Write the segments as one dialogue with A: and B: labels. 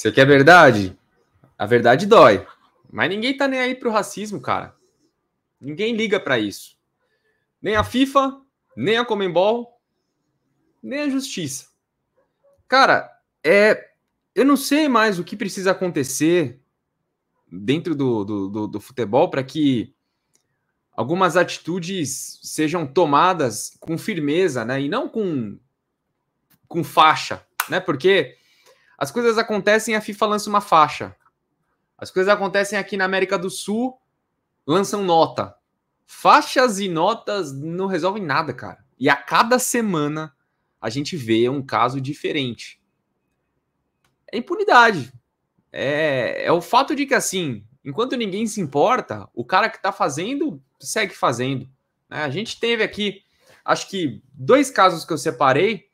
A: Você quer verdade? A verdade dói. Mas ninguém tá nem aí pro racismo, cara. Ninguém liga para isso. Nem a FIFA, nem a Comembol, nem a justiça. Cara, é, eu não sei mais o que precisa acontecer dentro do, do, do, do futebol para que algumas atitudes sejam tomadas com firmeza, né? E não com, com faixa, né? Porque as coisas acontecem, a FIFA lança uma faixa. As coisas acontecem aqui na América do Sul, lançam nota. Faixas e notas não resolvem nada, cara. E a cada semana a gente vê um caso diferente. É impunidade. É, é o fato de que, assim, enquanto ninguém se importa, o cara que tá fazendo segue fazendo. Né? A gente teve aqui, acho que, dois casos que eu separei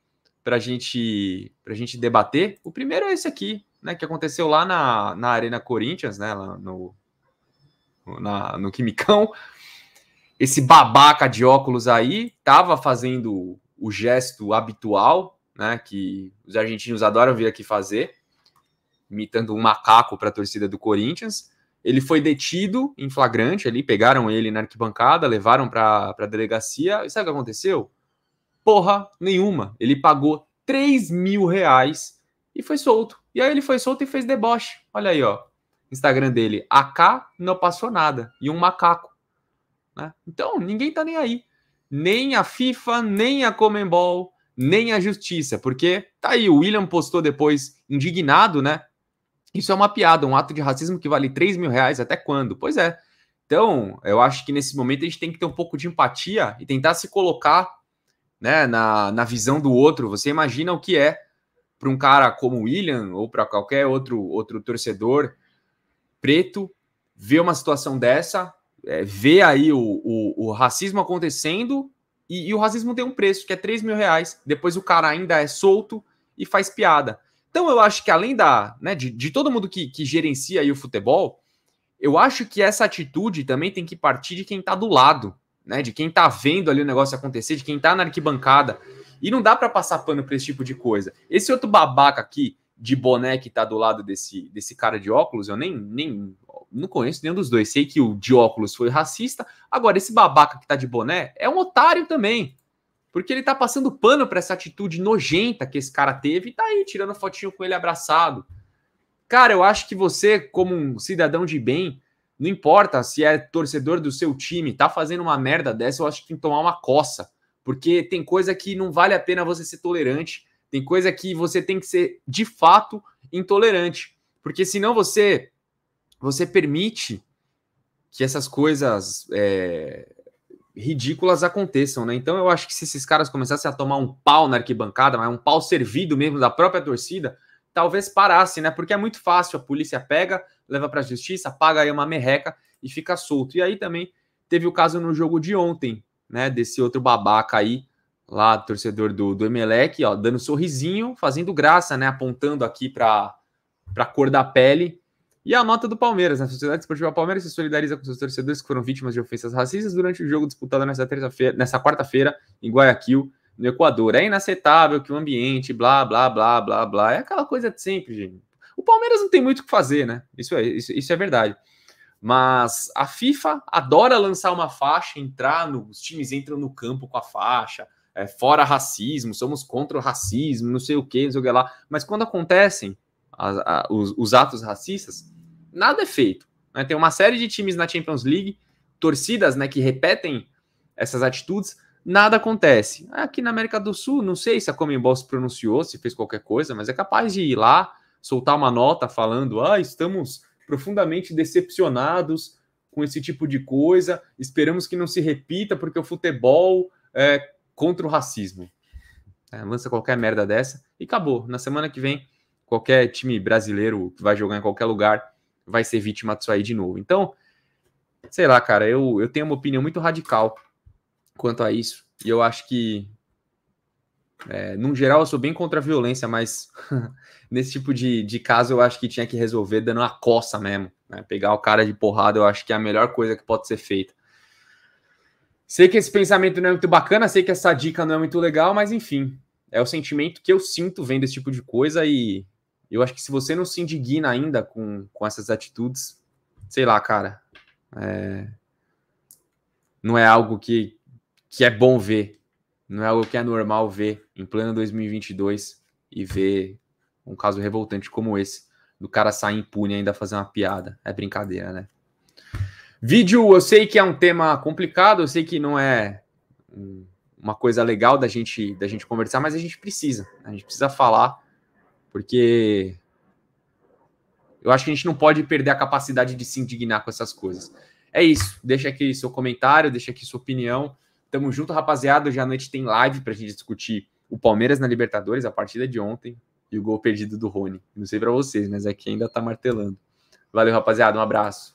A: para gente, a gente debater. O primeiro é esse aqui, né, que aconteceu lá na, na Arena Corinthians, né, lá no, na, no Quimicão. Esse babaca de óculos aí tava fazendo o gesto habitual, né, que os argentinos adoram vir aqui fazer, imitando um macaco para a torcida do Corinthians. Ele foi detido em flagrante ali, pegaram ele na arquibancada, levaram para a delegacia. E sabe o que aconteceu? porra nenhuma. Ele pagou 3 mil reais e foi solto. E aí ele foi solto e fez deboche. Olha aí, ó. Instagram dele, AK não passou nada. E um macaco. Né? Então, ninguém tá nem aí. Nem a FIFA, nem a Comembol, nem a justiça. Porque tá aí, o William postou depois, indignado, né? Isso é uma piada, um ato de racismo que vale 3 mil reais. Até quando? Pois é. Então, eu acho que nesse momento a gente tem que ter um pouco de empatia e tentar se colocar né, na, na visão do outro. Você imagina o que é para um cara como o William ou para qualquer outro, outro torcedor preto ver uma situação dessa, é, ver aí o, o, o racismo acontecendo e, e, o racismo tem um preço que é 3 mil reais. Depois o cara ainda é solto e faz piada. Então eu acho que além da, né, de, de todo mundo que, que gerencia aí o futebol, eu acho que essa atitude também tem que partir de quem está do lado né? De quem está vendo ali o negócio acontecer, de quem está na arquibancada. E não dá para passar pano para esse tipo de coisa. Esse outro babaca aqui de boné que tá do lado desse, desse cara de óculos, eu nem, nem não conheço nenhum dos dois. Sei que o de óculos foi racista. Agora, esse babaca que tá de boné é um otário também. Porque ele tá passando pano para essa atitude nojenta que esse cara teve e tá aí tirando fotinho com ele abraçado. Cara, eu acho que você, como um cidadão de bem, não importa se é torcedor do seu time, tá fazendo uma merda dessa, eu acho que tem que tomar uma coça. Porque tem coisa que não vale a pena você ser tolerante, tem coisa que você tem que ser de fato intolerante. Porque senão você, você permite que essas coisas é, ridículas aconteçam, né? Então eu acho que se esses caras começassem a tomar um pau na arquibancada, mas um pau servido mesmo da própria torcida, talvez parasse, assim, né? Porque é muito fácil, a polícia pega, leva para a justiça, paga aí uma merreca e fica solto. E aí também teve o caso no jogo de ontem, né? Desse outro babaca aí, lá, torcedor do, do Emelec, ó, dando um sorrisinho, fazendo graça, né? Apontando aqui para a cor da pele. E a nota do Palmeiras, a né? Sociedade Esportiva Palmeiras se solidariza com seus torcedores que foram vítimas de ofensas racistas durante o jogo disputado nessa terça-feira, nessa quarta-feira, em Guayaquil, no Equador. É inaceitável que o ambiente, blá, blá, blá, blá, blá. É aquela coisa de sempre, gente. O Palmeiras não tem muito o que fazer, né? Isso é, isso, isso é verdade. Mas a FIFA adora lançar uma faixa, entrar no. Os times entram no campo com a faixa, é, fora racismo, somos contra o racismo, não sei o que, não sei o que lá. Mas quando acontecem a, a, os, os, atos racistas, nada é feito. Né? Tem uma série de times na Champions League, torcidas né, que repetem essas atitudes, nada acontece. Aqui na América do Sul, não sei se a Comembol se pronunciou, se fez qualquer coisa, mas é capaz de ir lá, soltar uma nota falando: ah, estamos profundamente decepcionados com esse tipo de coisa, esperamos que não se repita, porque o futebol é contra o racismo. É, lança qualquer merda dessa e acabou. Na semana que vem, qualquer time brasileiro que vai jogar em qualquer lugar vai ser vítima disso aí de novo. Então, sei lá, cara, eu, eu tenho uma opinião muito radical quanto a isso. E eu acho que, é, num geral, eu sou bem contra a violência, mas nesse tipo de, de caso eu acho que tinha que resolver dando uma coça mesmo. Né? Pegar o cara de porrada eu acho que é a melhor coisa que pode ser feita. Sei que esse pensamento não é muito bacana, sei que essa dica não é muito legal, mas enfim, é o sentimento que eu sinto vendo esse tipo de coisa e eu acho que se você não se indigna ainda com, com essas atitudes, sei lá, cara, é... não é algo que, que é bom ver. Não é algo que é normal ver em plena 2022 e ver um caso revoltante como esse do cara sair impune e ainda fazer uma piada. É brincadeira, né? Vídeo, eu sei que é um tema complicado, eu sei que não é uma coisa legal da gente da gente conversar, mas a gente precisa, a gente precisa falar porque eu acho que a gente não pode perder a capacidade de se indignar com essas coisas. É isso, deixa aqui seu comentário, deixa aqui sua opinião. Tamo junto, rapaziada. Hoje à noite tem live pra gente discutir o Palmeiras na Libertadores, a partida de ontem, e o gol perdido do Rony. Não sei para vocês, mas aqui ainda tá martelando. Valeu, rapaziada. Um abraço.